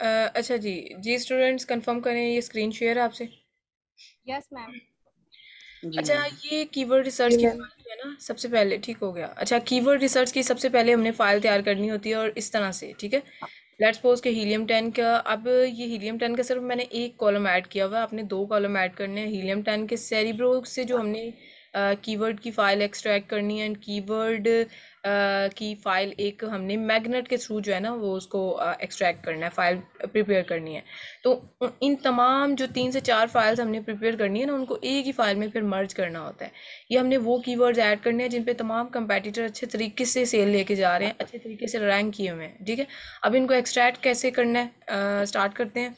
अच्छा जी जी students confirm करें ये स्क्रीन शेयर है आपसे यस मैम अच्छा ये कीवर्ड रिसर्च की मैम है ना सबसे पहले ठीक हो गया अच्छा कीवर्ड रिसर्च की सबसे पहले हमने फाइल तैयार करनी होती है और इस तरह से ठीक है लेट्स सपोज के हीलियम टेन का अब ये हीलियम टेन का सिर्फ मैंने एक कॉलम ऐड किया हुआ है आपने दो कॉलम ऐड करने हैं हीलियम टेन के सेरीब्रो से जो हमने कीवर्ड uh, की फ़ाइल एक्सट्रैक्ट करनी है एंड कीवर्ड uh, की फ़ाइल एक हमने मैग्नेट के थ्रू जो है ना वो उसको एक्सट्रैक्ट uh, करना है फ़ाइल प्रिपेयर करनी है तो इन तमाम जो तीन से चार फाइल्स हमने प्रिपेयर करनी है ना उनको एक ही फाइल में फिर मर्ज करना होता है ये हमने वो कीवर्ड्स ऐड करने हैं जिन पे तमाम कंपेटिटर अच्छे तरीके से सेल लेके जा रहे हैं अच्छे तरीके से रैंक किए हुए हैं ठीक है अब इनको एक्सट्रैक्ट कैसे करना है स्टार्ट करते हैं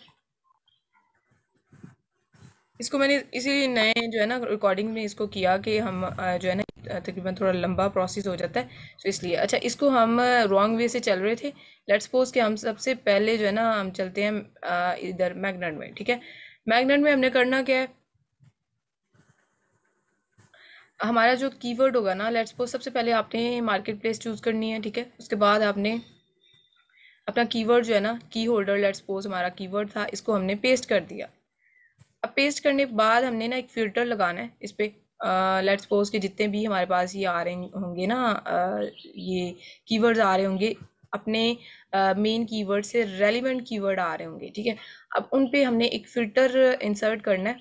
इसको मैंने इसीलिए नए जो है ना रिकॉर्डिंग में इसको किया कि हम जो है ना तकरीबन थोड़ा लंबा प्रोसेस हो जाता है तो इसलिए अच्छा इसको हम रॉन्ग वे से चल रहे थे लेट्स सपोज कि हम सबसे पहले जो है ना हम चलते हैं इधर मैगनेट में ठीक है मैगनेट में हमने करना क्या है हमारा जो कीवर्ड होगा ना लेट्स सपोज सबसे पहले आपने मार्केट प्लेस चूज़ करनी है ठीक है उसके बाद आपने अपना कीवर्ड जो है ना की होल्डर लेट्स सपोज हमारा कीवर्ड था इसको हमने पेस्ट कर दिया अब पेस्ट करने के बाद हमने ना एक फिल्टर लगाना है इस पर लेट्स पोज के जितने भी हमारे पास ये आ रहे होंगे ना आ, ये कीवर्ड्स आ रहे होंगे अपने मेन uh, कीवर्ड से रेलिवेंट कीवर्ड आ रहे होंगे ठीक है अब उन पे हमने एक फ़िल्टर इंसर्ट करना है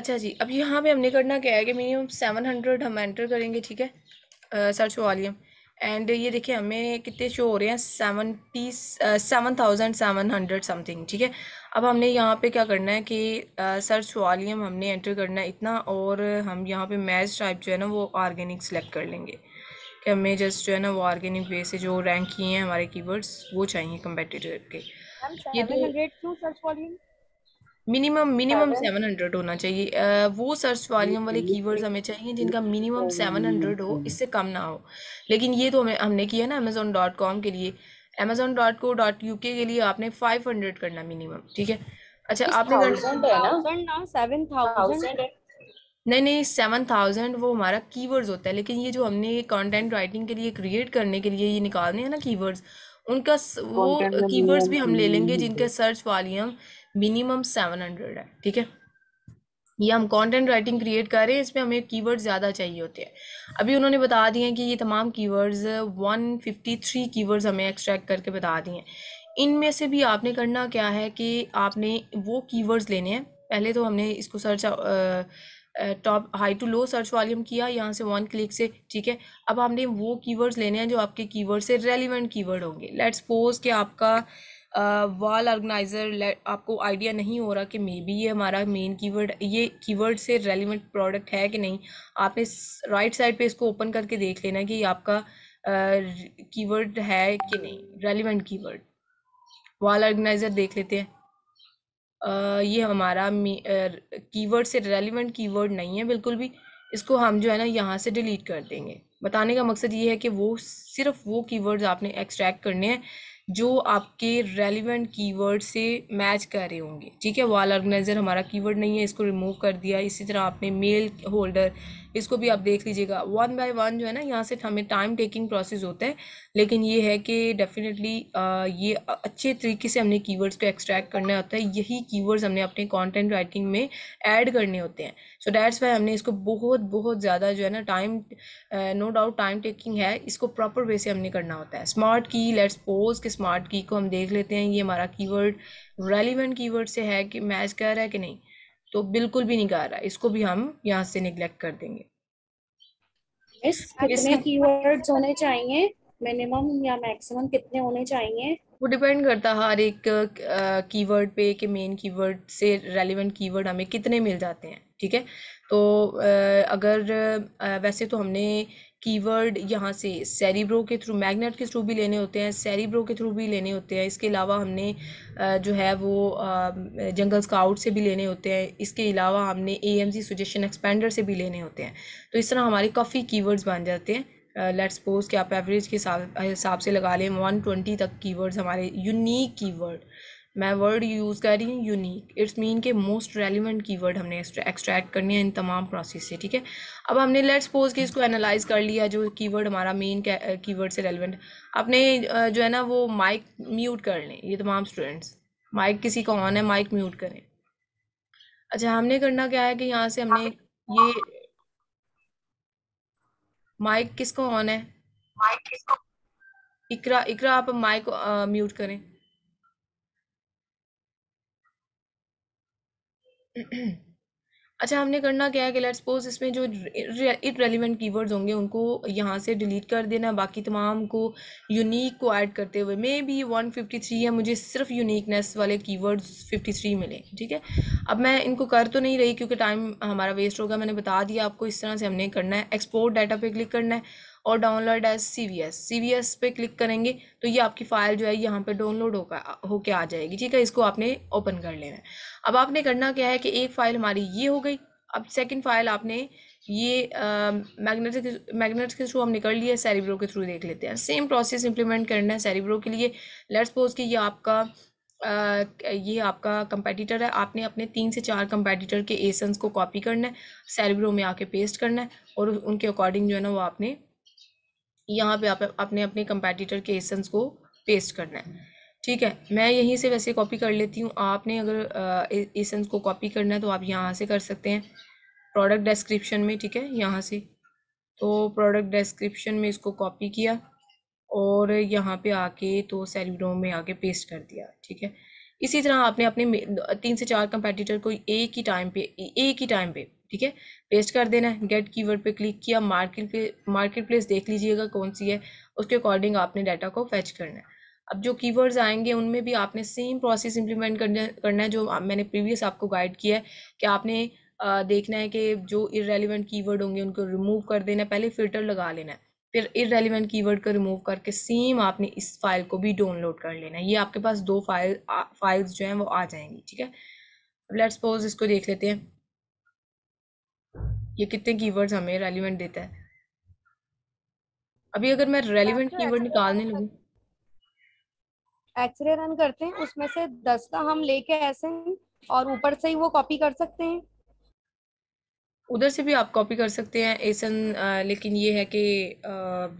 अच्छा जी अब यहाँ पे हमने करना क्या है कि मिनिमम सेवन हंड्रेड हम एंटर करेंगे ठीक है सर्च वॉल्यूम एंड ये देखिए हमें कितने शो हो रहे हैं seventy seven thousand seven hundred something ठीक है अब हमने यहाँ पे क्या करना है कि सर्च वॉल्यूम हमने एंटर करना है इतना और हम यहाँ पे मैच टाइप जो है ना वो ऑर्गेनिक सेलेक्ट कर लेंगे कि हमें जस्ट जो है ना वो ऑर्गेनिक वे से जो रैंक किए हैं हमारे कीवर्ड्स वो चाहिए कंपेटिटर के ये तो मिनिमम मिनिमम सेवन हंड्रेड होना चाहिए आ, वो सर्च वॉल्यूम वाले कीवर्ड्स हमें चाहिए जिनका मिनिमम सेवन हंड्रेड हो हम्म। इससे कम ना हो लेकिन ये तो हमें हमने किया ना अमेज़ोन डॉट कॉम के लिए Amazon dot co dot U K लिए आपने फाइव हंड्रेड करना मिनिमम ठीक है अच्छा आपने नहीं नहीं सेवन थाउजेंड वो हमारा कीवर्ड्स होता है लेकिन ये जो हमने कंटेंट राइटिंग के लिए क्रिएट करने के लिए ये निकालने हैं ना कीवर्ड्स उनका वो कीवर्ड्स भी हम ले लेंगे जिनके search volume minimum seven hundred है ठीक है ये हम कंटेंट राइटिंग क्रिएट कर रहे हैं इसमें हमें कीवर्ड ज़्यादा चाहिए होते हैं अभी उन्होंने बता दिए हैं कि ये तमाम कीवर्ड्स 153 कीवर्ड्स हमें एक्सट्रैक्ट करके बता दिए हैं इनमें से भी आपने करना क्या है कि आपने वो कीवर्ड्स लेने हैं पहले तो हमने इसको search top high to low search volume किया यहाँ से वन क्लिक से ठीक है अब हमने वो कीवर्ड्स लेने हैं जो आपके कीवर्ड से रेलिवेंट कीवर्ड होंगे लेट्स पोज कि आपका वॉल ऑर्गेनाइज़र आपको आइडिया नहीं हो रहा कि मे बी ये हमारा मेन कीवर्ड ये कीवर्ड से रेलिवेंट प्रोडक्ट है कि नहीं आपने राइट साइड पे इसको ओपन करके देख लेना कि आपका कीवर्ड है कि नहीं रेलिवेंट कीवर्ड वॉल ऑर्गेनाइज़र देख लेते हैं ये हमारा कीवर्ड से रेलिवेंट कीवर्ड नहीं है बिल्कुल भी इसको हम जो है ना यहाँ से डिलीट कर देंगे बताने का मकसद ये है कि वो सिर्फ वो कीवर्ड्स आपने एक्सट्रैक्ट करने हैं जो आपके रेलिवेंट कीवर्ड से मैच कर रहे होंगे ठीक है वाल ऑर्गेनाइज़र हमारा कीवर्ड नहीं है इसको रिमूव कर दिया इसी तरह आपने मेल होल्डर इसको भी आप देख लीजिएगा वन बाय वन जो है ना यहाँ से हमें टाइम टेकिंग प्रोसेस होता है लेकिन ये है कि डेफिनेटली ये अच्छे तरीके से हमने कीवर्ड्स को एक्सट्रैक्ट करना होता है यही कीवर्ड्स हमने अपने कंटेंट राइटिंग में ऐड करने होते हैं सो डैट्स वाई हमने इसको बहुत बहुत ज़्यादा जो है ना time no doubt time taking है इसको प्रॉपर वे से हमने करना होता है स्मार्ट की लेट्स पोज के स्मार्ट की को हम देख लेते हैं ये हमारा कीवर्ड रेलिवेंट कीवर्ड से है कि मैच कर रहा है कि नहीं तो बिल्कुल भी नहीं गा रहा इसको भी हम यहाँ से निग्लेक्ट कर देंगे कीवर्ड्स होने चाहिए मिनिमम या मैक्सिमम कितने होने चाहिए वो डिपेंड करता है हर एक कीवर्ड पे कि मेन कीवर्ड से रेलिवेंट कीवर्ड हमें कितने मिल जाते हैं ठीक है तो अगर वैसे तो हमने कीवर्ड यहाँ से सैरीब्रो के थ्रू मैग्नेट के थ्रू भी लेने होते हैं सैरीब्रो के थ्रू भी लेने होते हैं इसके अलावा हमने जो है वो जंगल स्काउट से भी लेने होते हैं इसके अलावा हमने A M Z suggestion expander से भी लेने होते हैं तो इस तरह हमारे काफ़ी कीवर्ड्स बन जाते हैं लेट्स सपोज कि आप एवरेज के हिसाब से लगा लें वन ट्वेंटी तक कीवर्ड्स हमारे यूनिक कीवर्ड मैं वर्ड यूज़ कर रही हूँ यूनिक इट्स मीन के मोस्ट रेलिवेंट कीवर्ड हमने एक्सट्रैक्ट करनी है इन तमाम प्रोसेस से ठीक है अब हमने लेट्स सपोज कि इसको एनालाइज कर लिया जो कीवर्ड हमारा मेन कीवर्ड से रेलिवेंट अपने जो है ना वो माइक म्यूट कर लें ये तमाम स्टूडेंट्स माइक किसी का ऑन है माइक म्यूट करें अच्छा हमने करना क्या है कि यहाँ से हमने ये माइक किसको ऑन है माइक किसको इकरा इकरा आप माइक म्यूट करें अच्छा हमने करना क्या है कि लेट सपोज इसमें जो इट रेलिवेंट कीवर्ड्स होंगे उनको यहाँ से डिलीट कर देना बाकी तमाम को यूनिक को ऐड करते हुए maybe one fifty three है मुझे सिर्फ यूनिकनेस वाले कीवर्ड्स फिफ्टी थ्री मिले ठीक है अब मैं इनको कर तो नहीं रही क्योंकि टाइम हमारा वेस्ट होगा मैंने बता दिया आपको इस तरह से हमने करना है एक्सपोर्ट डाटा पे क्लिक करना है और download as C V S C V S पे क्लिक करेंगे तो ये आपकी फ़ाइल जो है यहाँ पे डाउनलोड होकर होके आ जाएगी ठीक है इसको आपने ओपन कर लेना है अब आपने करना क्या है कि एक फ़ाइल हमारी ये हो गई अब सेकंड फाइल आपने ये मैग्नेटिक मैग्नेट्स के थ्रू हमने कर लिया सेरिब्रो के थ्रू देख लेते हैं सेम प्रोसेस इंप्लीमेंट करना है सैरीब्रो के लिए लेट्स सपोज कि ये आपका आ, ये आपका कंपेटिटर है आपने अपने तीन से चार कंपेटिटर के एसन्स को कॉपी करना है सेरिब्रो में आके पेस्ट करना है और उनके अकॉर्डिंग जो है ना वो आपने यहाँ पे आप अपने अपने कंपेटिटर के एसेंस को पेस्ट करना है ठीक है मैं यहीं से वैसे कॉपी कर लेती हूँ आपने अगर एसेंस को कॉपी करना है तो आप यहाँ से कर सकते हैं प्रोडक्ट डिस्क्रिप्शन में ठीक है यहाँ से तो प्रोडक्ट डिस्क्रिप्शन में इसको कॉपी किया और यहाँ पे आके तो सेलिब्रोम में आके पेस्ट कर दिया ठीक है इसी तरह आपने अपने तीन से चार कंपेटिटर को एक ही टाइम पे एक ही टाइम पे ठीक है पेस्ट कर देना है गेट कीवर्ड पे क्लिक किया मार्केट पे मार्केट प्लेस देख लीजिएगा कौन सी है उसके अकॉर्डिंग आपने डाटा को फैच करना है अब जो कीवर्ड्स आएंगे उनमें भी आपने सेम प्रोसेस इंप्लीमेंट करना है जो मैंने प्रीवियस आपको गाइड किया है कि आपने देखना है कि जो इरेलीवेंट कीवर्ड होंगे उनको रिमूव कर देना पहले फिल्टर लगा लेना है फिर इरेलीवेंट कीवर्ड को रिमूव करके सेम आपने इस फाइल को भी डाउनलोड कर लेना है ये आपके पास दो फाइल फाइल्स जो हैं वो आ जाएंगी ठीक है लेट्स सपोज इसको देख लेते हैं ये कितने कीवर्ड्स हमें रेलिवेंट देता है अभी अगर मैं रेलिवेंट कीवर्ड निकालने लगू एक्सरे रन करते हैं उसमें से दस का हम लेके ऐसे और ऊपर से ही वो कॉपी कर सकते हैं उधर से भी आप कॉपी कर सकते हैं एसन अं, लेकिन ये है कि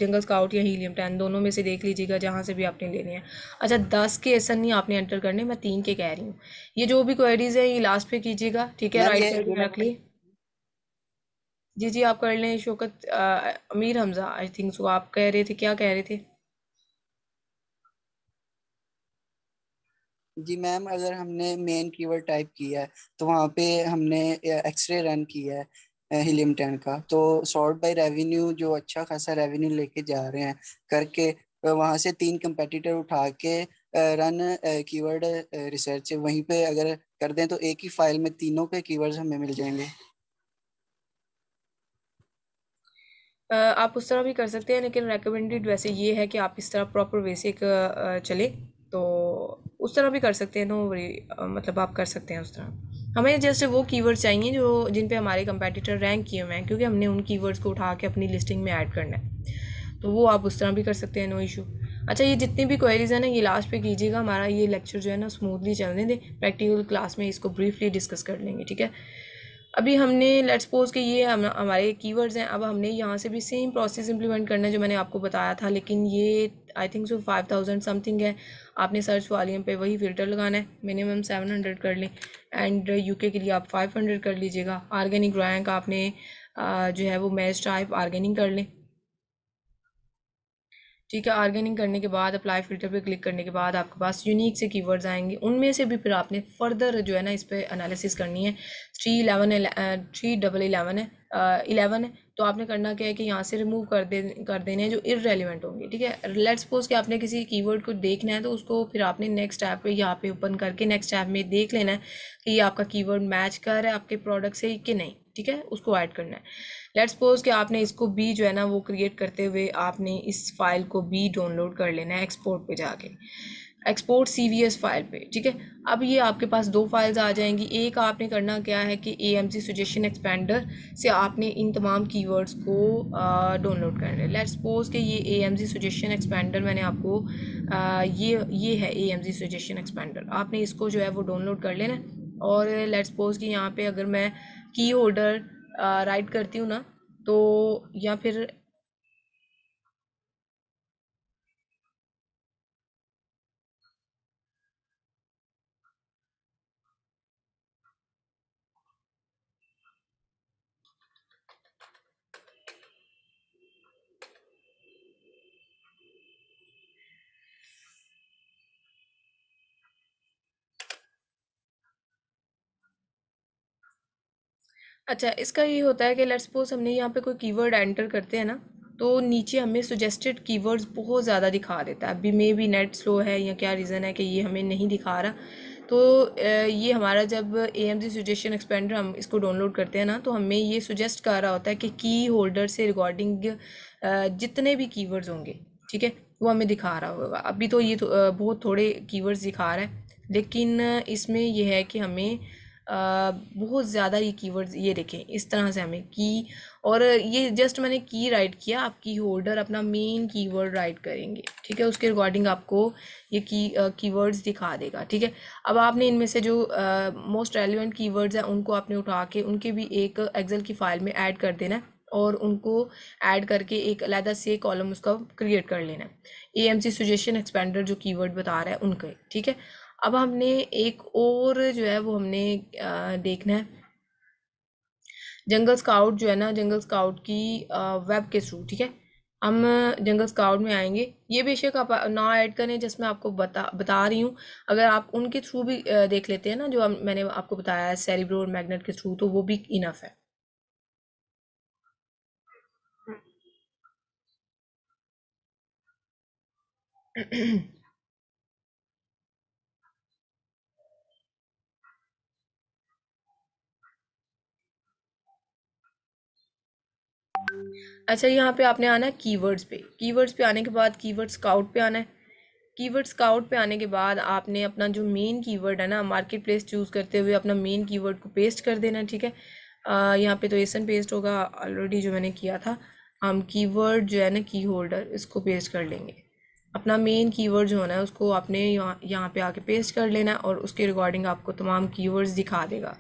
जंगल स्काउट या हीलियम टैन दोनों में से देख लीजिएगा जहाँ से भी आपने लेने हैं अच्छा दस के एसन नहीं आपने एंटर करने मैं तीन के कह रही हूँ ये जो भी क्वेरीज है ये लास्ट पे कीजिएगा ठीक है राइट साइड में रख ली जी जी आप कर लें शोकत अमीर हमजा आई थिंक सो आप कह रहे थे क्या कह रहे थे जी मैम अगर हमने मेन कीवर्ड टाइप किया है तो वहाँ पे हमने एक्सरे रन किया है हीलियम टेन का तो सॉर्ट बाय रेवेन्यू जो अच्छा खासा रेवेन्यू लेके जा रहे हैं करके वहाँ से तीन कंपेटिटर उठा के रन कीवर्ड रिसर्च वहीं पे अगर कर दें तो एक ही फाइल में तीनों के कीवर्ड्स हमें मिल जाएंगे आप उस तरह भी कर सकते हैं लेकिन रेकमेंडेड वैसे ये है कि आप इस तरह प्रॉपर वे से चले तो उस तरह भी कर सकते हैं नो वरी मतलब आप कर सकते हैं उस तरह हमें जस्ट वो कीवर्ड चाहिए जो जिन पे हमारे कंपेटिटर रैंक किए हुए हैं क्योंकि हमने उन कीवर्ड्स को उठा के अपनी लिस्टिंग में ऐड करना है तो वो आप उस तरह भी कर सकते हैं नो इशू अच्छा ये जितनी भी क्वेरीज हैं ना ये लास्ट पे कीजिएगा हमारा ये लेक्चर जो है ना स्मूथली चलने दें प्रैक्टिकल क्लास में इसको ब्रीफली डिस्कस कर लेंगे ठीक है अभी हमने लेट्स सपोज के ये हम हमारे कीवर्ड्स हैं अब हमने यहाँ से भी सेम प्रोसेस इंप्लीमेंट करना है जो मैंने आपको बताया था लेकिन ये I think so five thousand something है आपने सर्च वॉल्यूम पे वही फ़िल्टर लगाना है मिनिमम सेवन हंड्रेड कर लें एंड यूके के लिए आप फाइव हंड्रेड कर लीजिएगा आर्गेनिक रैंक आपने आ, जो है वो मैच टाइप आर्गेनिक कर लें ठीक है आर्गेनिंग करने के बाद अप्लाई फिल्टर पे क्लिक करने के बाद आपके पास यूनिक से कीवर्ड्स आएंगे उनमें से भी फिर आपने फर्दर जो है ना इस पर एनालिसिस करनी है three eleven three double eleven है इलेवन है तो आपने करना क्या है कि यहाँ से रिमूव कर दे कर देने हैं जो इरेलीवेंट होंगे ठीक है लेट्स सपोज कि आपने किसी कीवर्ड को देखना है तो उसको फिर आपने नेक्स्ट ऐप पे यहाँ पे ओपन करके नेक्स्ट ऐप में देख लेना है कि ये आपका कीवर्ड मैच कर रहा है आपके प्रोडक्ट से कि नहीं ठीक है उसको ऐड करना है लेट्स सपोज कि आपने इसको बी जो है ना वो क्रिएट करते हुए आपने इस फाइल को बी डाउनलोड कर लेना है एक्सपोर्ट पे जाके export C V S file पे ठीक है अब ये आपके पास दो फाइल्स आ जाएंगी एक आपने करना क्या है कि A M Z suggestion expander से आपने इन तमाम कीवर्ड्स को डाउनलोड कर लिया लेट सपोज कि ये A M Z suggestion expander मैंने आपको आ, ये ये है A M Z suggestion expander आपने इसको जो है वो डाउनलोड कर लेना और लेट्स सपोज कि यहाँ पे अगर मैं की होल्डर राइड करती हूँ ना तो या फिर अच्छा इसका ये होता है कि लेट्स सपोज हमने यहाँ पे कोई कीवर्ड एंटर करते हैं ना तो नीचे हमें सुजेस्टेड कीवर्ड्स बहुत ज़्यादा दिखा देता है अभी मे भी नेट स्लो है या क्या रीज़न है कि ये हमें नहीं दिखा रहा तो ये हमारा जब A M Z suggestion expander हम इसको डाउनलोड करते हैं ना तो हमें ये सुजेस्ट कर रहा होता है कि की होल्डर से रिकॉर्डिंग जितने भी कीवर्ड्स होंगे ठीक है वो हमें दिखा रहा होगा अभी तो ये तो, बहुत थोड़े कीवर्ड्स दिखा रहा है लेकिन इसमें यह है कि हमें बहुत ज़्यादा ये कीवर्ड्स ये देखें इस तरह से हमें की और ये जस्ट मैंने की राइट किया आप की होल्डर अपना मेन कीवर्ड राइट करेंगे ठीक है उसके रिगार्डिंग आपको ये की कीवर्ड्स दिखा देगा ठीक है अब आपने इनमें से जो मोस्ट रेलिवेंट कीवर्ड्स हैं उनको आपने उठा के उनके भी एक एक्सेल की फाइल में ऐड कर देना है और उनको ऐड करके एक अलहदा से कॉलम उसका क्रिएट कर लेना है A M Z suggestion expander जो कीवर्ड बता रहा है उनके ठीक है अब हमने एक और जो है वो हमने देखना है जंगल स्काउट जो है ना जंगल स्काउट की वेब के थ्रू ठीक है हम जंगल स्काउट में आएंगे ये बेशक आप ना ऐड करें जिसमें आपको बता बता रही हूँ अगर आप उनके थ्रू भी देख लेते हैं ना जो मैंने आपको बताया है सेरिब्रो और मैगनेट के थ्रू तो वो भी इनफ है अच्छा यहाँ पे आपने आना है कीवर्ड्स पे कीवर्ड्स पे आने के बाद कीवर्ड स्काउट पे आना है कीवर्ड स्काउट पे आने के बाद आपने अपना जो मेन कीवर्ड है ना मार्केट प्लेस चूज़ करते हुए अपना मेन कीवर्ड को पेस्ट कर देना ठीक है यहाँ पे तो एसन पेस्ट होगा ऑलरेडी जो मैंने किया था हम कीवर्ड जो है ना की होल्डर इसको पेस्ट कर लेंगे अपना मेन कीवर्ड जो होना है उसको आपने यहाँ यहाँ पे आके पेस्ट कर लेना है और उसके रिकॉर्डिंग आपको तमाम कीवर्ड्स दिखा देगा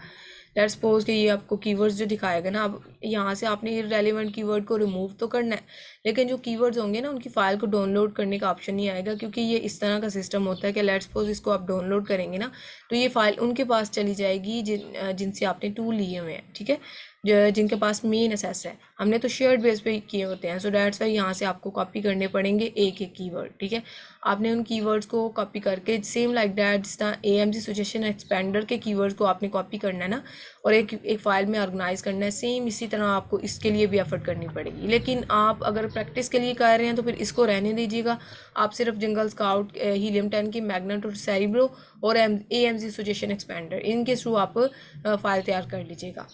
लेट सपोज कि ये आपको कीवर्ड्स जो दिखाएगा ना अब यहाँ से आपने रेलिवेंट कीवर्ड को रिमूव तो करना है लेकिन जो कीवर्ड्स होंगे ना उनकी फ़ाइल को डाउनलोड करने का ऑप्शन नहीं आएगा क्योंकि ये इस तरह का सिस्टम होता है कि लेट सपोज इसको आप डाउनलोड करेंगे ना तो ये फ़ाइल उनके पास चली जाएगी जिन जिनसे आपने टूल लिए हुए हैं ठीक है जो जिनके पास मेन असेस है हमने तो शेयर्ड बेस पे किए होते हैं सो डैट्स वाई यहाँ से आपको कॉपी करने पड़ेंगे एक एक कीवर्ड ठीक है आपने उन कीवर्ड्स को कॉपी करके सेम लाइक डैट जिस तरह A M Z suggestion expander के कीवर्ड को आपने कॉपी करना है ना और एक एक फाइल में ऑर्गेनाइज करना है सेम इसी तरह आपको इसके लिए भी एफर्ट करनी पड़ेगी लेकिन आप अगर प्रैक्टिस के लिए कर रहे हैं तो फिर इसको रहने दीजिएगा आप सिर्फ जंगल स्काउट हीलियम टेन की मैगनेट और सैरिब्रो और A M Z suggestion expander इनके थ्रू आप फाइल तैयार कर लीजिएगा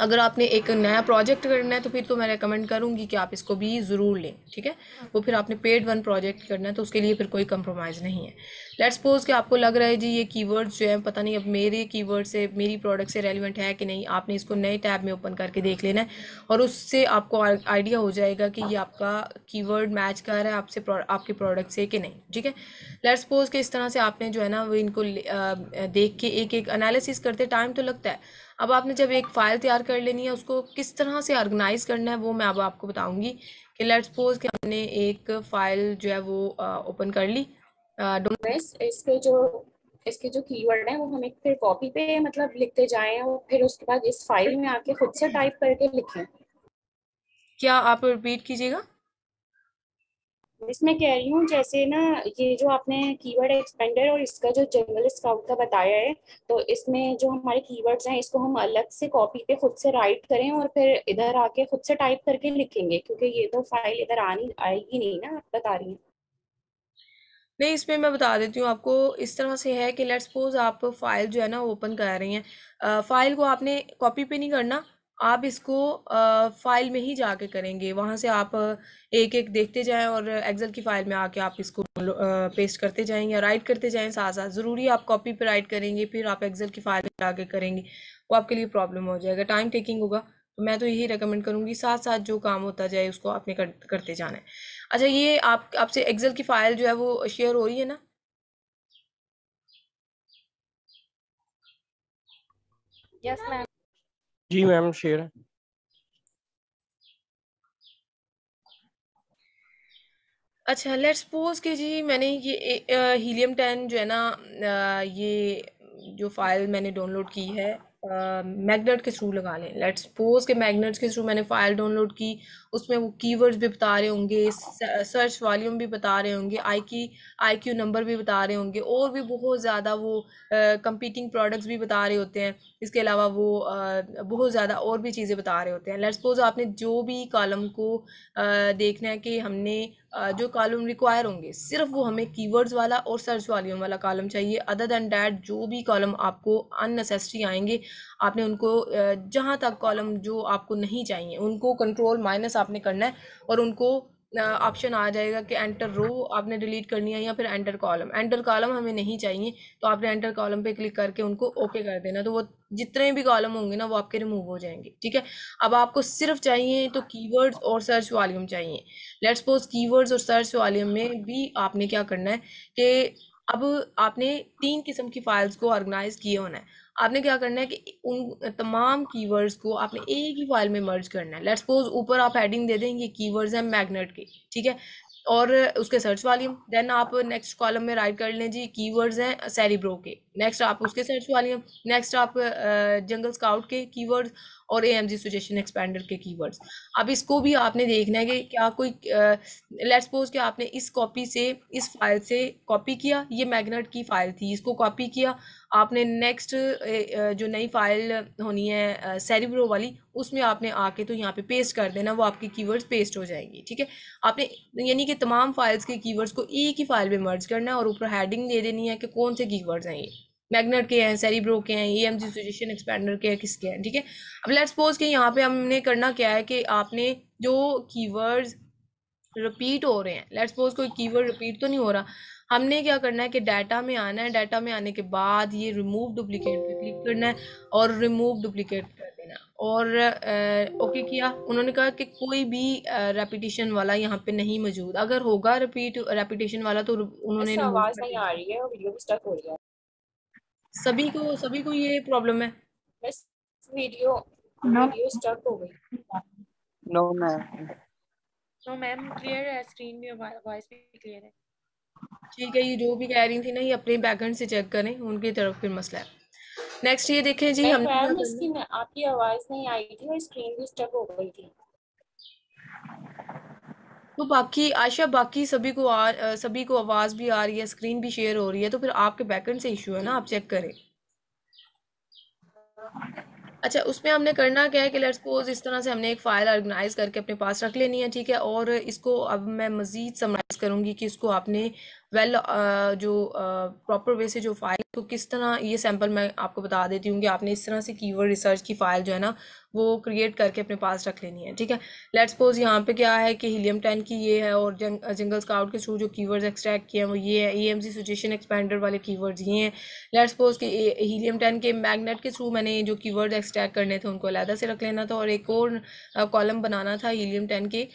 अगर आपने एक नया प्रोजेक्ट करना है तो फिर तो मैं रेकमेंड करूँगी कि आप इसको भी ज़रूर लें ठीक है वो फिर आपने पेड वन प्रोजेक्ट करना है तो उसके लिए फिर कोई कंप्रोमाइज़ नहीं है लेट्स सपोज कि आपको लग रहा है जी ये कीवर्ड्स जो है पता नहीं अब मेरे कीवर्ड से मेरी प्रोडक्ट से रेलिवेंट है कि नहीं आपने इसको नए टैब में ओपन करके देख लेना है और उससे आपको आइडिया हो जाएगा कि ये आपका कीवर्ड मैच कर रहा है आपसे आपके प्रोडक्ट से कि नहीं ठीक है लेट सपोज कि इस तरह से आपने जो है ना वो इनको देख के एक एक अनालिसिस करते टाइम तो लगता है अब आपने जब एक फ़ाइल तैयार कर लेनी है उसको किस तरह से ऑर्गेनाइज़ करना है वो मैं अब आपको बताऊंगी कि लेट्स सपोज कि हमने एक फ़ाइल जो है वो ओपन कर ली इसके जो इसके जो कीवर्ड हैं वो एक फिर कॉपी पे मतलब लिखते जाएं और फिर उसके बाद इस फाइल में आके खुद से टाइप करके लिखें क्या आप रिपीट कीजिएगा इसमें कह रही हूँ जैसे ना ये जो आपने कीवर्ड एक्सपेंडर और इसका जो जनरल स्काउट का बताया है तो इसमें जो हमारे कीवर्ड्स हैं इसको हम अलग से कॉपी पे खुद से राइट करें और फिर इधर आके खुद से टाइप करके लिखेंगे क्योंकि ये तो फाइल इधर आनी आएगी नहीं ना आप बता रही हैं नहीं इसमें मैं बता देती हूँ आपको इस तरह से है कि लेट्स सपोज आप फाइल जो है ना ओपन कर रही हैं फाइल को आपने कॉपी पे नहीं करना आप इसको फाइल में ही जाके करेंगे वहां से आप एक एक देखते जाएं और एक्सेल की फाइल में आके आप इसको पेस्ट करते जाएंगे राइट करते जाएं साथ साथ ज़रूरी आप कॉपी पे राइट करेंगे फिर आप एक्सेल की फाइल में जाके करेंगे वो आपके लिए प्रॉब्लम हो जाएगा टाइम टेकिंग होगा तो मैं तो यही रिकमेंड करूँगी साथ साथ जो काम होता जाए उसको आपने कर, करते जाना है अच्छा ये आप आपसे एक्सेल की फाइल जो है वो शेयर हो रही है ना यस yes, मैम जी मैम शेयर अच्छा लेट्स सपोज के जी मैंने ये हीलियम टेन जो है ना ये जो फाइल मैंने डाउनलोड की है मैग्नेट के थ्रू लगा लें लेट्स सपोज के मैग्नेट के थ्रू मैंने फाइल डाउनलोड की उसमें वो कीवर्ड्स भी बता रहे होंगे सर्च वॉल्यूम भी बता रहे होंगे आई की आई क्यू नंबर भी बता रहे होंगे और भी बहुत ज़्यादा वो कंपीटिंग प्रोडक्ट्स भी बता रहे होते हैं इसके अलावा वो बहुत ज़्यादा और भी चीज़ें बता रहे होते हैं लेट्स सपोज आपने जो भी कॉलम को आ, देखना है कि हमने आ, जो कॉलम रिक्वायर होंगे सिर्फ वो हमें कीवर्ड्स वाला और सर्च वॉल्यूम वाला कॉलम चाहिए अदर दैन डैट जो भी कॉलम आपको अननेसेसरी आएंगे आपने उनको जहाँ तक कॉलम जो आपको नहीं चाहिए उनको कंट्रोल माइनस आपने करना है और उनको ऑप्शन आ जाएगा कि एंटर रो आपने डिलीट करनी है या फिर एंटर कॉलम एंटर कॉलम हमें नहीं चाहिए तो आपने एंटर कॉलम पे क्लिक करके उनको ओके कर देना तो वो जितने भी कॉलम होंगे ना वो आपके रिमूव हो जाएंगे ठीक है अब आपको सिर्फ चाहिए तो कीवर्ड्स और सर्च वॉल्यूम चाहिए लेट्स सपोज कीवर्ड्स और सर्च वॉल्यूम में भी आपने क्या करना है कि अब आपने तीन किस्म की फाइल्स को ऑर्गेनाइज किए होना है आपने क्या करना है कि उन तमाम कीवर्ड्स को आपने एक ही फाइल में मर्ज करना है लेट सपोज ऊपर आप हेडिंग दे देंगे कीवर्ड्स हैं मैग्नेट के ठीक है और उसके सर्च वॉल्यूम देन आप नेक्स्ट कॉलम में राइट कर लें जी कीवर्ड्स हैं सैरीब्रो के नेक्स्ट आप उसके सर्च वॉल्यूम नेक्स्ट आप जंगल स्काउट के कीवर्ड्स और A M Z suggestion expander के कीवर्ड्स अब इसको भी आपने देखना है कि क्या कोई लेट्स सपोज कि आपने इस कॉपी से इस फाइल से कॉपी किया ये मैगनेट की फाइल थी इसको कॉपी किया आपने नेक्स्ट जो नई फाइल होनी है सेरिब्रो वाली उसमें आपने आके तो यहाँ पे पेस्ट कर देना वो आपके कीवर्ड्स पेस्ट हो जाएंगे ठीक है आपने यानी कि तमाम फाइल्स के कीवर्ड्स को एक ही फाइल में मर्ज करना है और ऊपर हेडिंग दे देनी है कि कौन से कीवर्ड्स हैं ये मैग्नेट के हैं सेरिब्रो के हैं A M Z suggestion expander के हैं किसके हैं ठीक है अब लेट सपोज कि यहाँ पे हमने करना क्या है कि आपने जो कीवर्ड्स रिपीट हो रहे हैं लेट सपोज कोई कीवर्ड रिपीट तो नहीं हो रहा हमने क्या करना है कि डाटा में आना है डाटा में आने के बाद ये रिमूव डुप्लीकेट पे क्लिक करना है और रिमूव डुप्लीकेट कर देना और आ, ओके किया उन्होंने कहा कि कोई भी रेपिटेशन वाला यहाँ पे नहीं मौजूद अगर होगा रिपीट रेपिटेशन वाला तो उन्होंने अच्छा, आवाज़ नहीं आ रही है और वीडियो स्टक हो रही सभी को सभी को ये प्रॉब्लम है बस वीडियो वीडियो स्टक हो गई no ma'am no ma'am clear है स्क्रीन भी वॉइस भी क्लियर है ठीक है ये जो भी कह रही थी ना ये अपने बैकग्राउंड से चेक करें उनकी तरफ फिर मसला है नेक्स्ट ये देखें जी हम आपकी आवाज नहीं आई थी और स्क्रीन भी स्टक हो गई थी तो बाकी आयशा बाकी सभी को आ सभी को आवाज़ भी आ रही है स्क्रीन भी शेयर हो रही है तो फिर आपके बैकेंड से इशू है ना आप चेक करें अच्छा उसमें हमने करना क्या है कि लेट्स सपोज इस तरह से हमने एक फ़ाइल ऑर्गेनाइज करके अपने पास रख लेनी है ठीक है और इसको अब मैं मज़ीद समराइज़ करूंगी कि इसको आपने वेल well, uh, जो प्रॉपर वे से जो फाइल तो किस तरह ये सैम्पल मैं आपको बता देती हूँ कि आपने इस तरह से कीवर्ड रिसर्च की फाइल जो है ना वो क्रिएट करके अपने पास रख लेनी है ठीक है लेट सपोज यहाँ पे क्या है कि हीलियम टेन की ये है और जंग, जंगल स्काउट के थ्रू जो कीवर्ड्स एक्सट्रैक्ट किए हैं वो ये है A M Z suggestion expander वाले कीवर्ड्स ये हैं लेट सपोज कि हीलियम टेन के मैगनेट के थ्रू मैंने जो कीवर्ड्स एक्सट्रैक्ट करने थे उनको अलहदा से रख लेना था और एक और कॉलम बनाना था हीलियम टेन के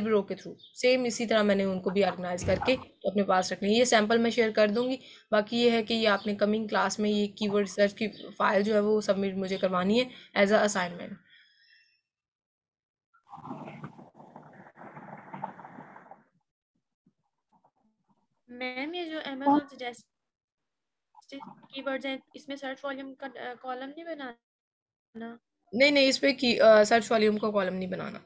ब्रो के थ्रू सेम इसी तरह मैंने उनको भी ऑर्गेनाइज करके तो अपने पास रखने ये सैम्पल मैं शेयर कर दूंगी बाकी ये है कि ये आपने कमिंग क्लास में ये कीवर्ड सर्च की फाइल जो है वो सबमिट मुझे करवानी है एज अ असाइनमेंट मैम ये जो अमेजोन सजेस्टेड कीवर्ड्स हैं इसमें सर्च वॉल्यूम का कॉलम नहीं बनाना नहीं नहीं इस पे की सर्च वॉल्यूम का कॉलम नहीं बनाना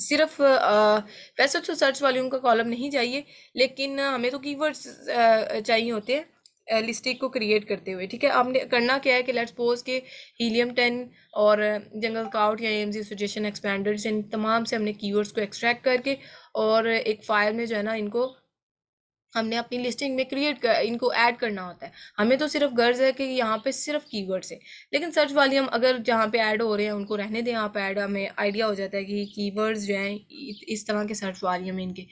सिर्फ वैसे तो सर्च वॉल्यूम का कॉलम नहीं चाहिए लेकिन हमें तो कीवर्ड्स चाहिए होते हैं लिस्टिक को क्रिएट करते हुए ठीक है आपने करना क्या है कि लेट्स सपोज के हीलियम टेन और जंगल काउट या एम जी सुजेशन एक्सपेंडर्स इन तमाम से हमने कीवर्ड्स को एक्सट्रैक्ट करके और एक फाइल में जो है ना इनको हमने अपनी लिस्टिंग में क्रिएट कर इनको ऐड करना होता है हमें तो सिर्फ गर्ज है कि यहाँ पे सिर्फ कीवर्ड्स है लेकिन सर्च वाली हम अगर जहाँ पे ऐड हो रहे हैं उनको रहने दें यहाँ पे ऐड हमें आइडिया हो जाता है कि कीवर्ड्स जो हैं इस तरह के सर्च वाली हम इनके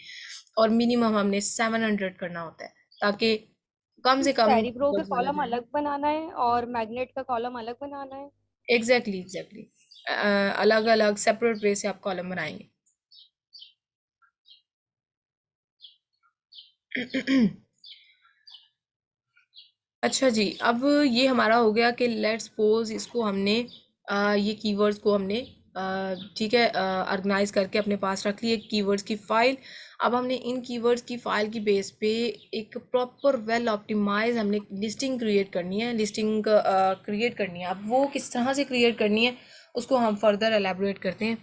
और मिनिमम हमने सेवन हंड्रेड करना होता है ताकि कम से कम सेरिब्रो का कॉलम अलग बनाना है और मैग्नेट का कॉलम अलग बनाना है एग्जैक्टली एग्जैक्टली अलग अलग सेपरेट वे से आप कॉलम बनाएंगे अच्छा जी अब ये हमारा हो गया कि लेट सपोज इसको हमने आ, ये कीवर्ड्स को हमने ठीक है ऑर्गेनाइज करके अपने पास रख लिए कीवर्ड्स की फ़ाइल अब हमने इन कीवर्ड्स की फ़ाइल की बेस पे एक प्रॉपर वेल ऑप्टिमाइज हमने लिस्टिंग क्रिएट करनी है लिस्टिंग क्रिएट करनी है अब वो किस तरह से क्रिएट करनी है उसको हम फर्दर एलेबोरेट करते हैं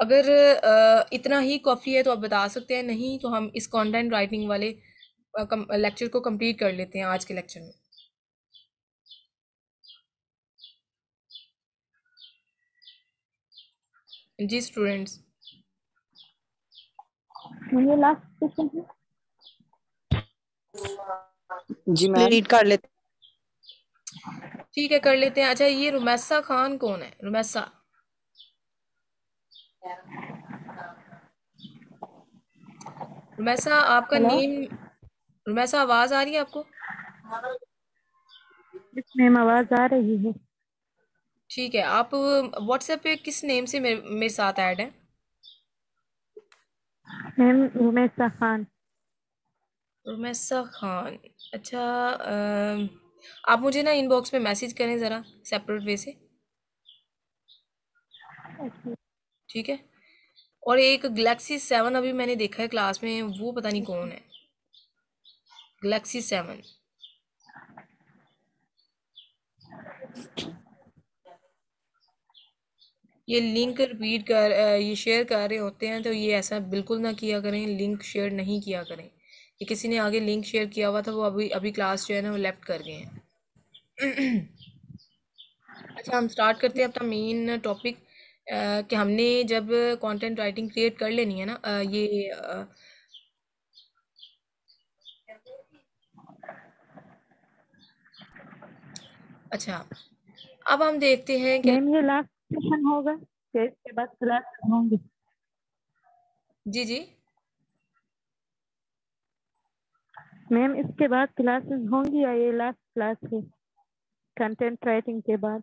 अगर इतना ही कॉफ़ी है तो आप बता सकते हैं नहीं तो हम इस कंटेंट राइटिंग वाले लेक्चर को कंप्लीट कर लेते हैं आज के लेक्चर में जी स्टूडेंट्स जी मैं रीड कर लेते ठीक है कर लेते हैं अच्छा ये रुमैसा खान कौन है रुमैसा रुमैसा आपका नेम रुमैसा आवाज आ रही है आपको नेम आवाज आ रही है ठीक है आप व्हाट्सएप पे किस नेम से मेरे, मेरे साथ ऐड है मैम रुमैसा खान रुमैसा खान अच्छा आप मुझे ना इनबॉक्स में मैसेज करें ज़रा सेपरेट वे से अच्छा ठीक है और एक गलेक्सी सेवन अभी मैंने देखा है क्लास में वो पता नहीं कौन है गलेक्सी सेवन ये लिंक रिपीट कर ये शेयर कर रहे होते हैं तो ये ऐसा बिल्कुल ना किया करें लिंक शेयर नहीं किया करें ये किसी ने आगे लिंक शेयर किया हुआ था वो अभी अभी क्लास जो है ना वो लेफ्ट कर गए हैं अच्छा हम स्टार्ट करते हैं अपना मेन टॉपिक कि हमने जब कंटेंट राइटिंग क्रिएट कर लेनी है ना ये अच्छा अब हम देखते हैं कि ये लास्ट सेशन होगा इसके बाद क्लास होंगी जी जी मैम इसके बाद क्लासेस होंगी या ये लास्ट क्लास है कंटेंट राइटिंग के बाद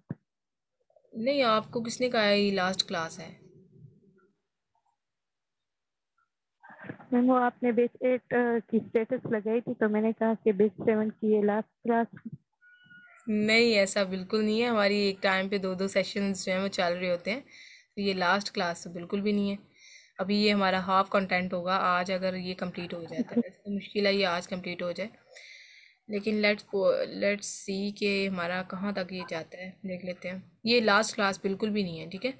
नहीं आपको किसने कहा है ये लास्ट क्लास है मैम वो आपने बेस एट की स्टेटस लगाई थी तो मैंने कहा कि बेस सेवन की ये लास्ट क्लास नहीं ऐसा बिल्कुल नहीं है हमारी एक टाइम पे दो दो सेशंस जो हैं वो चल रहे होते हैं तो ये लास्ट क्लास तो बिल्कुल भी नहीं है अभी ये हमारा हाफ कंटेंट होगा आज अगर ये कंप्लीट हो जाता तो है तो मुश्किल है ये आज कंप्लीट हो जाए लेकिन लेट्स लेट्स सी के हमारा कहाँ तक ये जाता है देख लेते हैं ये लास्ट क्लास बिल्कुल भी नहीं है ठीक है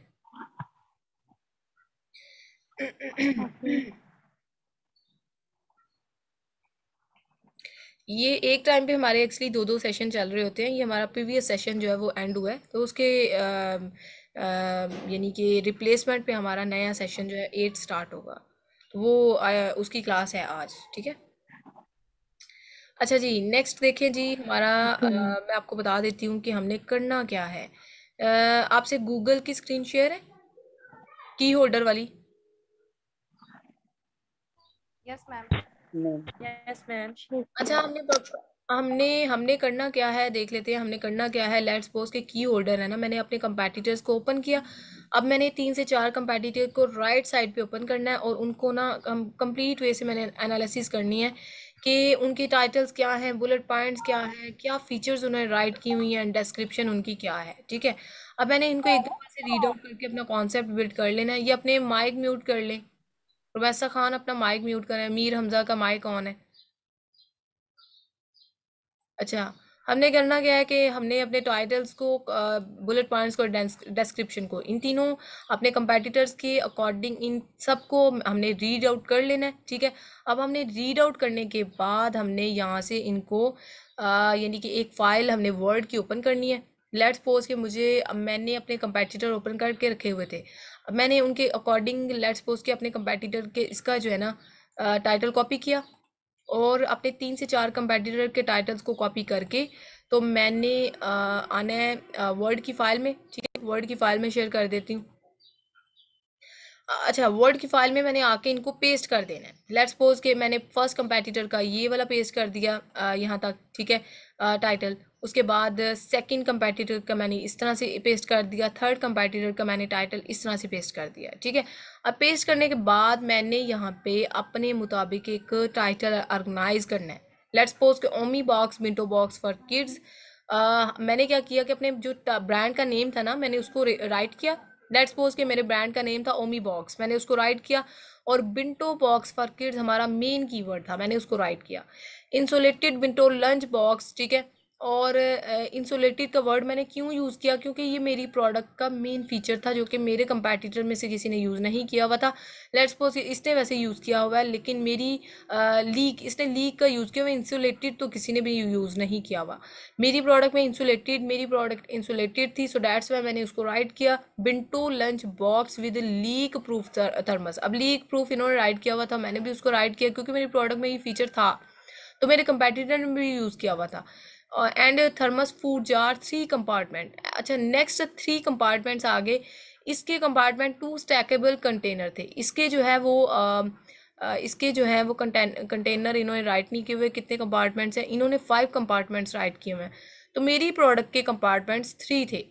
ये एक टाइम पे हमारे एक्चुअली दो दो सेशन चल रहे होते हैं ये हमारा प्रीवियस सेशन जो है वो एंड हुआ है तो उसके यानी कि रिप्लेसमेंट पे हमारा नया सेशन जो है एट स्टार्ट होगा तो वो आ, उसकी क्लास है आज ठीक है अच्छा जी नेक्स्ट देखें जी हमारा आ, हम्म। मैं आपको बता देती हूँ कि हमने करना क्या है आपसे गूगल की स्क्रीन शेयर है की होल्डर वाली यस मैम यस मैम अच्छा हमने हमने हमने करना क्या है देख लेते हैं हमने करना क्या है लेट्स सपोज के की होल्डर है ना मैंने अपने कंपेटिटर्स को ओपन किया अब मैंने तीन से चार कंपेटिटर को राइट साइड पे ओपन करना है और उनको ना कंप्लीट वे से मैंने एनालिसिस करनी है कि उनकी टाइटल्स क्या हैं बुलेट पॉइंट्स क्या हैं क्या फीचर्स उन्होंने राइट की हुई हैं डिस्क्रिप्शन उनकी क्या है ठीक है अब मैंने इनको एक दफ़ा से रीड आउट करके अपना कॉन्सेप्ट बिल्ड कर लेना है ये अपने माइक म्यूट कर लें प्रोफेसर खान अपना माइक म्यूट करें मीर हमजा का माइक ऑन है अच्छा हमने करना क्या है कि हमने अपने टाइटल्स को बुलेट पॉइंट्स को डिस्क्रिप्शन को इन तीनों अपने कंपेटिटर्स के अकॉर्डिंग इन सब को हमने रीड आउट कर लेना है ठीक है अब हमने रीड आउट करने के बाद हमने यहाँ से इनको यानी कि एक फ़ाइल हमने वर्ड की ओपन करनी है लेट्स पोज के मुझे मैंने अपने कंपेटिटर ओपन करके रखे हुए थे मैंने उनके अकॉर्डिंग लेट्स पोज के अपने कंपेटिटर के इसका जो है ना टाइटल कॉपी किया और अपने तीन से चार कंपेटिटर के टाइटल्स को कॉपी करके तो मैंने आना है वर्ड की फाइल में ठीक है वर्ड की फाइल में शेयर कर देती हूँ अच्छा वर्ड की फाइल में मैंने आके इनको पेस्ट कर देना है लेट्स सपोज के मैंने फर्स्ट कंपेटिटर का ये वाला पेस्ट कर दिया यहाँ तक ठीक है टाइटल उसके बाद सेकंड कंपेटिटर का मैंने इस तरह से पेस्ट कर दिया थर्ड कंपेटिटर का मैंने टाइटल इस तरह से पेस्ट कर दिया ठीक है अब पेस्ट करने के बाद मैंने यहाँ पे अपने मुताबिक एक टाइटल ऑर्गेनाइज करना है लेट्स पोज के ओमी box bento box for kids मैंने क्या किया कि अपने जो ब्रांड का नेम था ना मैंने उसको राइट किया लेट्स सपोज के मेरे ब्रांड का नेम था ओमी बॉक्स मैंने उसको राइट किया और बिंटो बॉक्स फॉर किड्स हमारा मेन कीवर्ड था मैंने उसको राइट किया इंसोलेटेड बिंटो लंच बॉक्स ठीक है और इंसुलेटेड का वर्ड मैंने क्यों यूज़ किया क्योंकि ये मेरी प्रोडक्ट का मेन फीचर था जो कि मेरे कंपेटिटर में से किसी ने यूज़ नहीं किया हुआ था लेट्स सपोज इसने वैसे यूज़ किया हुआ है लेकिन मेरी आ, लीक इसने लीक का यूज़ किया हुआ इंसुलेटेड तो किसी ने भी यूज़ नहीं किया हुआ मेरी प्रोडक्ट में इंसुलेटेड मेरी प्रोडक्ट इंसुलेटेड थी सो डैट्स वाई मैंने उसको राइड किया bento lunch box with leak proof thermos अब लीक प्रूफ इन्होंने राइड किया हुआ था मैंने भी उसको राइड किया क्योंकि मेरी प्रोडक्ट में ये फीचर था तो मेरे कंपेटिटर ने भी यूज़ किया हुआ था and thermos food jar three compartment अच्छा नेक्स्ट थ्री कंपार्टमेंट्स आगे इसके कंपार्टमेंट टू स्टैकेबल कंटेनर थे इसके जो है वो आ, इसके जो है वो कंटेनर इन्होंने राइट नहीं किए हुए कितने कंपार्टमेंट्स हैं इन्होंने फाइव कंपार्टमेंट्स राइट किए हुए हैं तो मेरी प्रोडक्ट के कंपार्टमेंट्स थ्री थे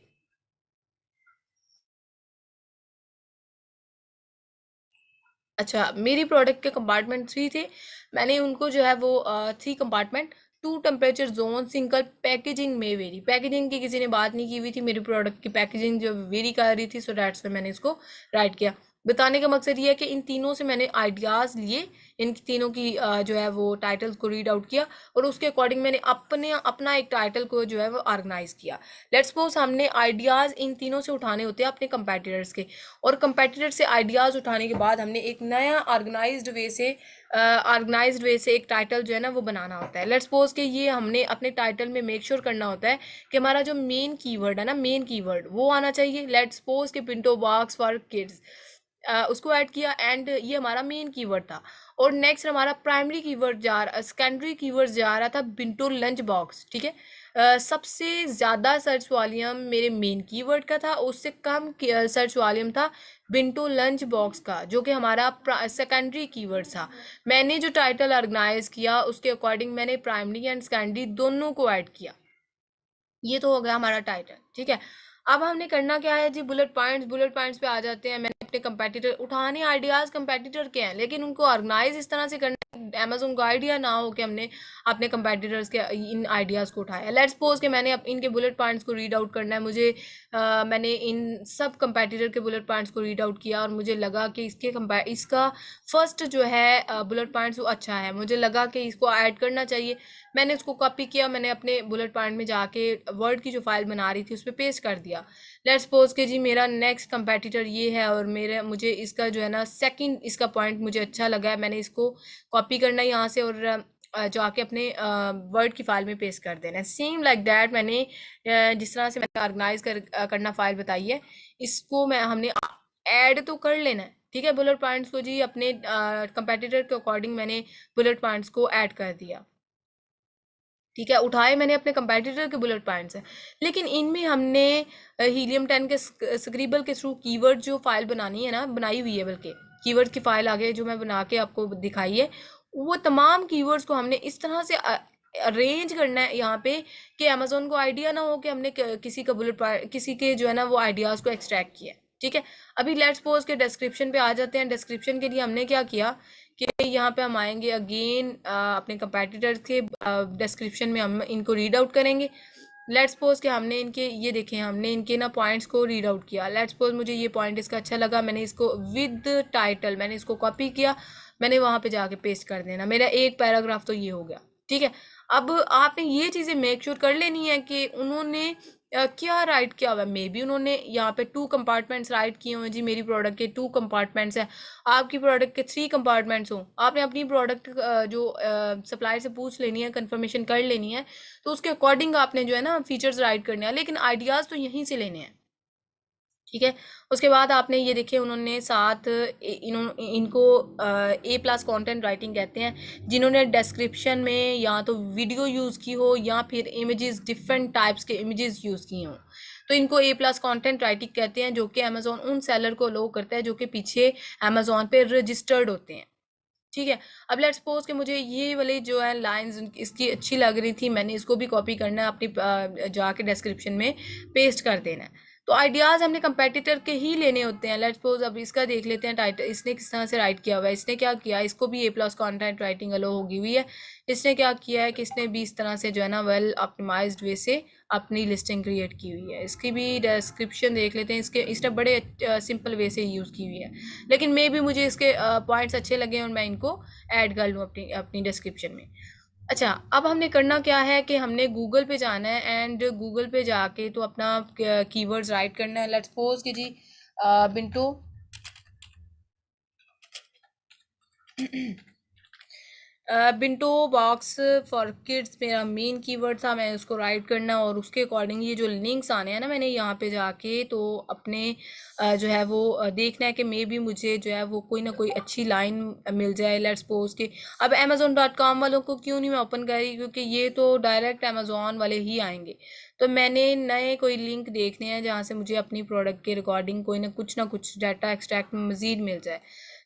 अच्छा मेरी प्रोडक्ट के कंपार्टमेंट थ्री थे मैंने उनको जो है वो three compartment two temperature zone single packaging में वेरी पैकेजिंग की किसी ने बात नहीं की हुई थी मेरे प्रोडक्ट की पैकेजिंग जो वेरी कर रही थी सो डैट्स पर मैंने इसको राइट किया बताने का मकसद ये है कि इन तीनों से मैंने आइडियाज़ लिए इन तीनों की जो है वो टाइटल्स को रीड आउट किया और उसके अकॉर्डिंग मैंने अपने अपना एक टाइटल को जो है वो ऑर्गेनाइज किया लेट्स सपोज हमने आइडियाज़ इन तीनों से उठाने होते हैं अपने कंपेटिटर्स के और कंपेटिटर से आइडियाज़ उठाने के बाद हमने एक नया ऑर्गेनाइज वे से ऑर्गेनाइज वे से एक टाइटल जो है ना वो बनाना होता है लेट्स सपोज कि ये हमने अपने टाइटल में मेक श्योर sure करना होता है कि हमारा जो मेन कीवर्ड है ना मेन कीवर्ड वो आना चाहिए लेट्स सपोज के पिंटो वर्क्स फॉर किड्स उसको ऐड किया एंड ये हमारा मेन कीवर्ड था और नेक्स्ट हमारा प्राइमरी कीवर्ड जा रहा सेकेंडरी कीवर्ड जा रहा था बिंटो लंच बॉक्स ठीक है सबसे ज़्यादा सर्च वॉल्यूम मेरे मेन कीवर्ड का था उससे कम सर्च वॉल्यूम था बिंटो लंच बॉक्स का जो कि हमारा सेकेंडरी कीवर्ड था मैंने जो टाइटल ऑर्गेनाइज किया उसके अकॉर्डिंग मैंने प्राइमरी एंड सेकेंडरी दोनों को ऐड किया ये तो हो गया हमारा टाइटल ठीक है अब हमने करना क्या है जी बुलेट पॉइंट्स बुलेट पॉइंट्स पे आ जाते हैं मैंने अपने कंपेटिटर उठाने आइडियाज कंपेटिटर के हैं लेकिन उनको ऑर्गेनाइज इस तरह से करना अमेजोन का आइडिया ना हो कि हमने अपने कंपेटिटर्स के इन आइडियाज को उठाया लेट्स सपोज कि मैंने इनके बुलेट पॉइंट्स को रीड आउट करना है मुझे आ, मैंने इन सब कंपेटिटर के बुलेट पॉइंट्स को रीड आउट किया और मुझे लगा कि इसके इसका फर्स्ट जो है बुलेट पॉइंट्स वो अच्छा है मुझे लगा कि इसको ऐड करना चाहिए मैंने उसको कॉपी किया मैंने अपने बुलेट पॉइंट में जाके वर्ड की जो फाइल बना रही थी उस पर पेस्ट कर दिया दिया लेट सपोज के जी मेरा नेक्स्ट कंपेटिटर ये है और मेरे मुझे इसका जो है ना सेकंड इसका पॉइंट मुझे अच्छा लगा है मैंने इसको कॉपी करना यहाँ से और जो आके अपने वर्ड की फाइल में पेस्ट कर देना है सेम लाइक दैट मैंने जिस तरह से मैंने ऑर्गेनाइज कर करना फाइल बताई है इसको मैं हमने ऐड तो कर लेना है ठीक है बुलेट पॉइंट्स को जी अपने कंपेटिटर के अकॉर्डिंग मैंने बुलेट पॉइंट्स को ऐड कर दिया ठीक है उठाए मैंने अपने कंपेटिटर के बुलेट पॉइंट्स हैं लेकिन इनमें हमने हीलियम टेन के स्क्रीबल के थ्रू कीवर्ड जो फाइल बनानी है ना बनाई हुई है बल्कि कीवर्ड की फाइल आगे जो मैं बना के आपको दिखाई है वो तमाम कीवर्ड्स को हमने इस तरह से अरेंज करना है यहाँ पे कि अमेजोन को आइडिया ना हो कि हमने किसी का बुलेट किसी के जो है ना वो आइडियाज़ को एक्सट्रैक्ट किया है ठीक है अभी लेट्स सपोज के डिस्क्रिप्शन पे आ जाते हैं डिस्क्रिप्शन के लिए हमने क्या किया कि यहाँ पे हम आएंगे अगेन अपने कंपेटिटर्स के डिस्क्रिप्शन में हम इनको रीड आउट करेंगे लेट्स सपोज कि हमने इनके ये देखे हमने इनके ना पॉइंट्स को रीड आउट किया लेट्स सपोज मुझे ये पॉइंट इसका अच्छा लगा मैंने इसको विद टाइटल मैंने इसको कॉपी किया मैंने वहाँ पे जाके पेस्ट कर देना मेरा एक पैराग्राफ तो ये हो गया ठीक है अब आपने ये चीज़ें मेक श्योर कर लेनी है कि उन्होंने क्या राइट किया हुआ है मे बी उन्होंने यहाँ पे टू कंपार्टमेंट्स राइट किए हुए हैं जी मेरी प्रोडक्ट के टू कंपार्टमेंट्स हैं आपकी प्रोडक्ट के थ्री कंपार्टमेंट्स हों आपने अपनी प्रोडक्ट जो सप्लायर से पूछ लेनी है कंफर्मेशन कर लेनी है तो उसके अकॉर्डिंग आपने जो है ना फीचर्स राइट करने हैं लेकिन आइडियाज़ तो यहीं से लेने हैं ठीक है उसके बाद आपने ये देखे उन्होंने साथ इन्हों इनको ए प्लस कंटेंट राइटिंग कहते हैं जिन्होंने डिस्क्रिप्शन में या तो वीडियो यूज़ की हो या फिर इमेजेस डिफरेंट टाइप्स के इमेजेस यूज़ किए हों तो इनको ए प्लस कंटेंट राइटिंग कहते हैं जो कि अमेजोन उन सेलर को अलो करता है जो कि पीछे अमेजोन पे रजिस्टर्ड होते हैं ठीक है अब लेट्स सपोज कि मुझे ये वाले जो है लाइंस इसकी अच्छी लग रही थी मैंने इसको भी कॉपी करना है अपनी जाके डिस्क्रिप्शन में पेस्ट कर देना है तो आइडियाज़ हमने कंपेटिटर के ही लेने होते हैं लेट सपोज अब इसका देख लेते हैं टाइटल इसने किस तरह से राइट किया हुआ है इसने क्या किया इसको भी A plus content writing allow होगी हुई है इसने क्या किया है कि इसने भी इस तरह से जो है ना वेल ऑप्टिमाइज वे से अपनी लिस्टिंग क्रिएट की हुई है इसकी भी डिस्क्रिप्शन देख लेते हैं इसके इसने बड़े सिंपल वे से यूज़ की हुई है लेकिन मे भी मुझे इसके पॉइंट्स अच्छे लगे और मैं इनको ऐड कर लूँ अपनी अपनी डिस्क्रिप्शन में अच्छा अब हमने करना क्या है कि हमने गूगल पे जाना है एंड गूगल पे जाके तो अपना कीवर्ड्स राइट करना है लेट्स सपोज कि जी bento bento box for kids मेरा मेन कीवर्ड था मैं उसको राइट करना और उसके अकॉर्डिंग ये जो लिंक्स आने हैं ना मैंने यहाँ पे जाके तो अपने जो है वो देखना है कि मे भी मुझे जो है वो कोई ना कोई अच्छी लाइन मिल जाए लेट्स पोज के अब अमेज़ोन डॉट कॉम वालों को क्यों नहीं मैं ओपन कर रही क्योंकि ये तो डायरेक्ट अमेज़ोन वाले ही आएंगे तो मैंने नए कोई लिंक देखने हैं जहाँ से मुझे अपनी प्रोडक्ट के रिकॉर्डिंग कोई ना कुछ ना कुछ डाटा एक्सट्रैक्ट मज़ीद मिल जाए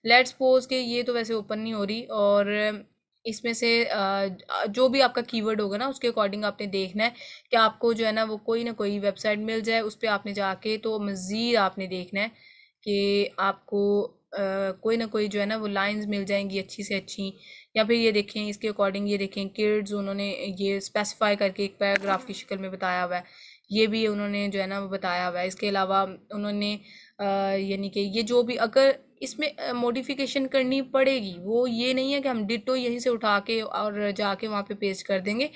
लेट्स पोज के ये तो वैसे ओपन नहीं हो रही और इसमें से जो भी आपका कीवर्ड होगा ना उसके अकॉर्डिंग आपने देखना है कि आपको जो है ना वो कोई ना कोई वेबसाइट मिल जाए उस पर आपने जाके तो मज़ीद आपने देखना है कि आपको कोई ना कोई जो है ना वो लाइंस मिल जाएंगी अच्छी से अच्छी या फिर ये देखें इसके अकॉर्डिंग ये देखें किड्स उन्होंने ये स्पेसिफाई करके एक पैराग्राफ की शक्ल में बताया हुआ है ये भी उन्होंने जो है ना वो बताया हुआ है इसके अलावा उन्होंने यानी कि ये जो भी अगर इसमें मॉडिफिकेशन करनी पड़ेगी वो ये नहीं है कि हम डिटो यहीं से उठा के और जाके वहाँ पे पेस्ट कर देंगे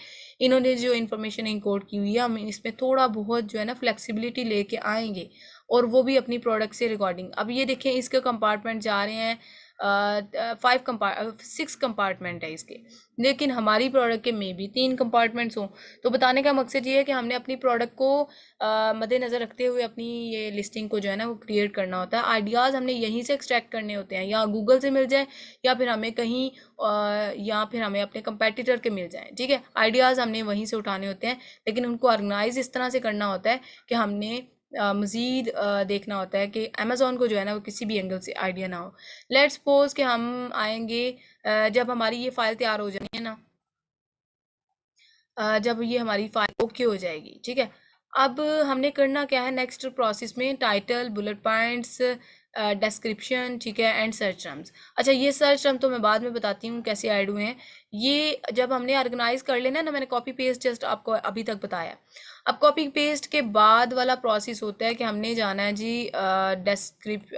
इन्होंने जो इन्फॉर्मेशन इंकोड की हुई है हम इसमें थोड़ा बहुत जो है ना फ्लेक्सिबिलिटी लेके आएंगे और वो भी अपनी प्रोडक्ट से रिकॉर्डिंग अब ये देखें इसके कंपार्टमेंट जा रहे हैं फाइव कंपार्ट सिक्स कंपार्टमेंट है इसके लेकिन हमारी प्रोडक्ट के में भी तीन कंपार्टमेंट्स हों तो बताने का मकसद ये है कि हमने अपनी प्रोडक्ट को मद्देनज़र रखते हुए अपनी ये लिस्टिंग को जो है ना वो क्रिएट करना होता है आइडियाज़ हमने यहीं से एक्सट्रैक्ट करने होते हैं या गूगल से मिल जाए या फिर हमें कहीं आ, या फिर हमें अपने कंपेटिटर के मिल जाएँ ठीक है आइडियाज़ हमने वहीं से उठाने होते हैं लेकिन उनको ऑर्गेनाइज इस तरह से करना होता है कि हमने मज़ीद देखना होता है कि अमेज़ोन को जो है ना वो किसी भी एंगल से आइडिया ना हो लेट्स सपोज कि हम आएंगे जब हमारी ये फ़ाइल तैयार हो जाएगी ना जब ये हमारी फ़ाइल ओके हो जाएगी ठीक है अब हमने करना क्या है नेक्स्ट प्रोसेस में टाइटल बुलेट पॉइंट्स डिस्क्रिप्शन ठीक है एंड सर्च टर्म्स अच्छा ये सर्च टर्म तो मैं बाद में बताती हूँ कैसे ऐड हुए हैं ये जब हमने ऑर्गेनाइज कर लेना ना मैंने कॉपी पेस्ट जस्ट आपको अभी तक बताया अब कॉपी पेस्ट के बाद वाला प्रोसेस होता है कि हमने जाना है जी डेस्क्रिप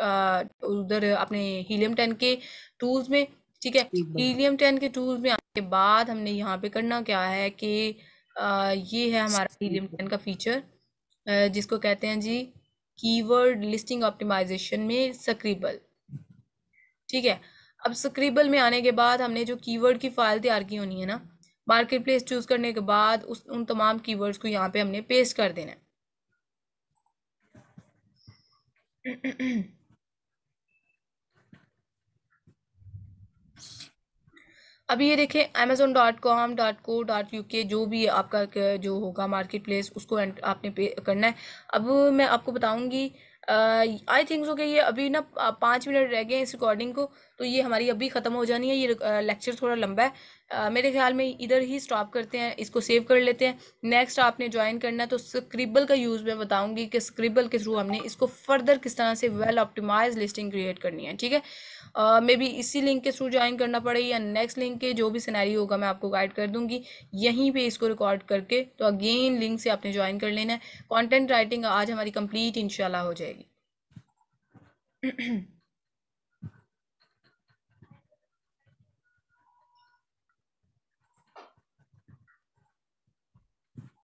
उधर अपने हीलियम टेन के टूल्स में ठीक है हीलियम टेन के टूल्स में आने के बाद हमने यहाँ पे करना क्या है कि ये है हमारा हीलियम टेन का फीचर जिसको कहते हैं जी कीवर्ड लिस्टिंग ऑप्टिमाइजेशन में सक्रीबल ठीक है अब स्क्रीबल में आने के बाद हमने जो कीवर्ड की फाइल तैयार की होनी है ना मार्केट प्लेस चूज करने के बाद उस उन तमाम कीवर्ड्स को यहाँ पे हमने पेस्ट कर देना है अब ये देखें Amazon dot com dot co dot U K जो भी आपका जो होगा मार्केट प्लेस उसको आपने पे करना है अब मैं आपको बताऊंगी आई थिंक सो कि ये अभी ना पाँच मिनट रह गए इस रिकॉर्डिंग को तो ये हमारी अभी ख़त्म हो जानी है ये लेक्चर थोड़ा लंबा है आ, मेरे ख्याल में इधर ही स्टॉप करते हैं इसको सेव कर लेते हैं नेक्स्ट आपने ज्वाइन करना है तो स्क्रिबल का यूज़ मैं बताऊँगी कि स्क्रिबल के थ्रू हमने इसको फर्दर किस तरह से वेल ऑप्टिमाइज लिस्टिंग क्रिएट करनी है ठीक है मे बी इसी लिंक के थ्रू ज्वाइन करना पड़े या नेक्स्ट लिंक के जो भी सिनेरी होगा मैं आपको गाइड कर दूंगी यहीं पे इसको रिकॉर्ड करके तो अगेन लिंक से आपने ज्वाइन कर लेना है कॉन्टेंट राइटिंग आज हमारी कंप्लीट इनशाला हो जाएगी